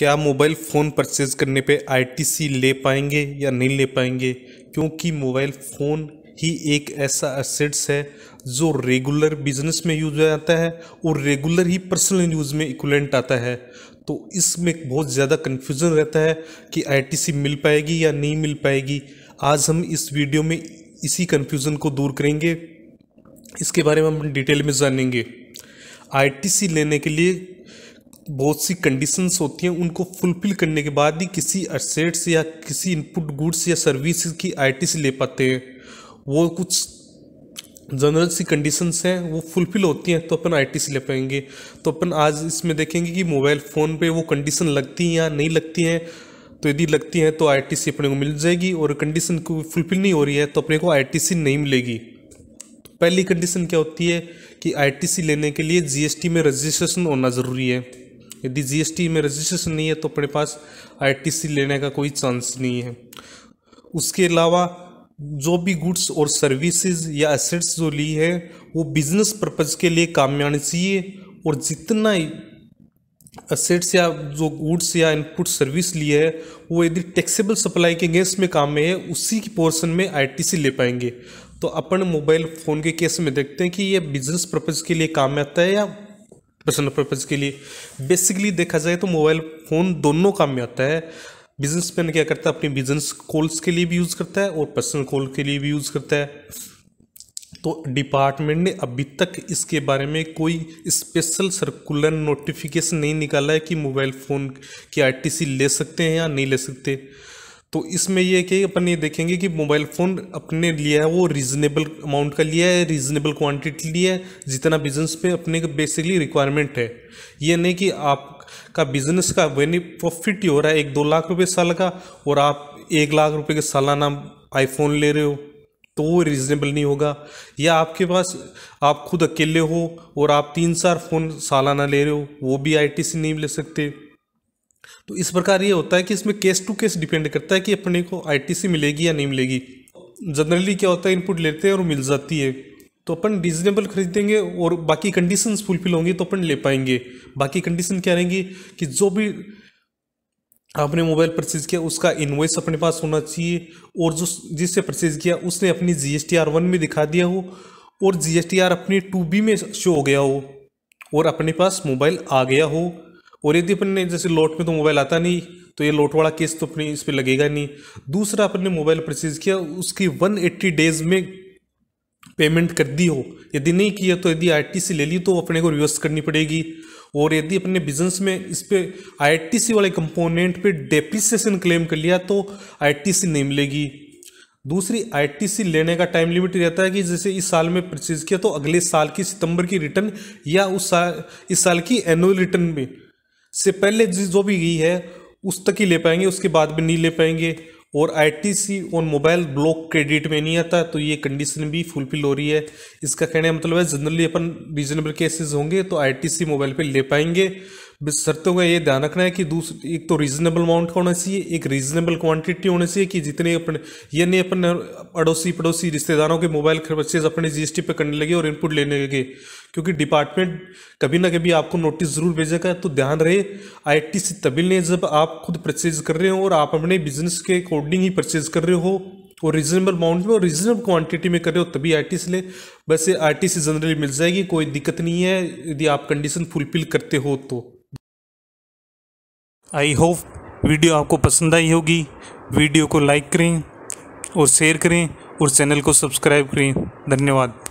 क्या mobile phone purchase करने पे आईटीसी ले पाएंगे या नहीं ले पाएंगे क्योंकि मोबाइल फ़ोन ही एक ऐसा एसेट्स है जो रेगुलर बिजनेस में यूज हो जाता है और रेगुलर ही पर्सनल यूज़ में इक्वलेंट आता है तो इसमें बहुत ज़्यादा कन्फ्यूज़न रहता है कि आईटीसी मिल पाएगी या नहीं मिल पाएगी आज हम इस वीडियो में इसी कन्फ्यूज़न को दूर करेंगे इसके बारे में हम डिटेल में जानेंगे आईटीसी लेने के लिए बहुत सी कंडीशंस होती हैं उनको फुलफिल करने के बाद ही किसी असेट्स या किसी इनपुट गुड्स या सर्विस की आईटी से ले पाते हैं वो कुछ जनरल सी कंडीशंस हैं वो फुलफिल होती हैं तो अपन आईटी से ले पाएंगे तो अपन आज इसमें देखेंगे कि मोबाइल फ़ोन पे वो कंडीशन लगती हैं या नहीं लगती हैं तो यदि लगती हैं तो आई आईटीसी अपने को मिल जाएगी और कंडीशन को फुलफिल नहीं हो रही है तो अपने को सी नहीं मिलेगी तो पहली कंडीशन क्या होती है कि आईटीसी लेने के लिए जी में रजिस्ट्रेशन होना ज़रूरी है यदि जीएसटी में रजिस्ट्रेशन नहीं है तो अपने पास आईटीसी लेने का कोई चांस नहीं है उसके अलावा जो भी गुड्स और सर्विसेज या एसेट्स जो ली है वो बिजनेस पर्पज़ के लिए काम में आने चाहिए और जितना असेट्स या जो गुड्स या इनपुट सर्विस लिए है वो यदि टैक्सेबल सप्लाई के अगेंस्ट में काम में है उसी की पोर्शन में आईटीसी ले पाएंगे तो अपन मोबाइल फ़ोन के केस में देखते हैं कि ये बिजनेस पर्पज़ के लिए काम में आता है या पर्सनल पर्पज़ के लिए बेसिकली देखा जाए तो मोबाइल फ़ोन दोनों काम में आता है बिजनेस मैन क्या करता है अपनी बिजनेस कॉल्स के लिए भी यूज़ करता है और पर्सनल कॉल के लिए भी यूज़ करता है तो डिपार्टमेंट ने अभी तक इसके बारे में कोई स्पेशल सर्कुलर नोटिफिकेशन नहीं निकाला है कि मोबाइल फ़ोन की आरटीसी ले सकते हैं या नहीं ले सकते तो इसमें यह कि अपन ये देखेंगे कि मोबाइल फ़ोन अपने लिया है वो रीज़नेबल अमाउंट का लिया है रीज़नेबल क्वांटिटी लिया है जितना बिजनेस पे अपने का बेसिकली रिक्वायरमेंट है ये नहीं कि आपका बिजनेस का वेनी प्रॉफिट ही हो रहा है एक दो लाख रुपये साल का और आप एक लाख रुपये के सालाना आईफोन ले रहे हो तो वो रीज़नेबल नहीं होगा या आपके पास आप खुद अकेले हो और आप तीन चार फ़ोन सालाना ले रहे हो वो भी आई से नहीं ले सकते तो इस प्रकार ये होता है कि इसमें केस टू केस डिपेंड करता है कि अपने को आईटीसी मिलेगी या नहीं मिलेगी जनरली क्या होता है इनपुट लेते हैं और मिल जाती है तो अपन रीजनेबल खरीदेंगे और बाकी कंडीशन फुलफिल होंगी तो अपन ले पाएंगे बाकी कंडीशन क्या रहेंगी कि जो भी आपने मोबाइल परचेज किया उसका इन्वॉइस अपने पास होना चाहिए और जो जिससे परचेज किया उसने अपनी जी एस आर वन में दिखा दिया हो और जी एस आर अपनी टू बी में शो हो गया हो और अपने पास मोबाइल आ गया हो और यदि अपन ने जैसे लोट में तो मोबाइल आता नहीं तो ये लोट वाला केस तो अपने इस पर लगेगा नहीं दूसरा अपन ने मोबाइल परचेज किया उसकी 180 डेज में पेमेंट कर दी हो यदि नहीं किया तो यदि आई सी ले ली तो अपने को रिवर्स करनी पड़ेगी और यदि अपने बिजनेस में इस पर सी वाले कंपोनेंट पे डेप्रिसिएशन क्लेम कर लिया तो सी नहीं मिलेगी दूसरी आईटीसी लेने का टाइम लिमिट रहता है कि जैसे इस साल में परचेज किया तो अगले साल की सितंबर की रिटर्न या उस साल इस साल की एनुअल रिटर्न में से पहले जो भी गई है उस तक ही ले पाएंगे उसके बाद भी नहीं ले पाएंगे और ITC on mobile block credit में नहीं आता तो ये कंडीशन भी फुलफिल हो रही है इसका कहने का मतलब है जनरली अपन रीजनेबल केसेस होंगे तो आईटीसी मोबाइल पे ले पाएंगे बस शर्तों का ये ध्यान रखना है कि दूसरी एक तो रीजनेबल अमाउंट का होना चाहिए एक रीजनेबल क्वांटिटी होनी चाहिए कि जितने अपने ये नहीं अड़ोसी पड़ोसी रिश्तेदारों के मोबाइल खर्चेज अपने जीएसटी पे करने लगे और इनपुट लेने लगे क्योंकि डिपार्टमेंट कभी ना कभी आपको नोटिस ज़रूर भेजेगा तो ध्यान रहे आई से तभी लें जब आप खुद परचेज कर रहे हो और आप अपने बिजनेस के अकॉर्डिंग ही परचेज कर रहे हो और रीजनेबल अमाउंट में और रीजनेबल क्वांटिटी में कर रहे हो तभी टी से ले वैसे आर जनरली मिल जाएगी कोई दिक्कत नहीं है यदि आप कंडीशन फुलफिल करते हो तो आई होप वीडियो आपको पसंद आई होगी वीडियो को लाइक करें और शेयर करें और चैनल को सब्सक्राइब करें धन्यवाद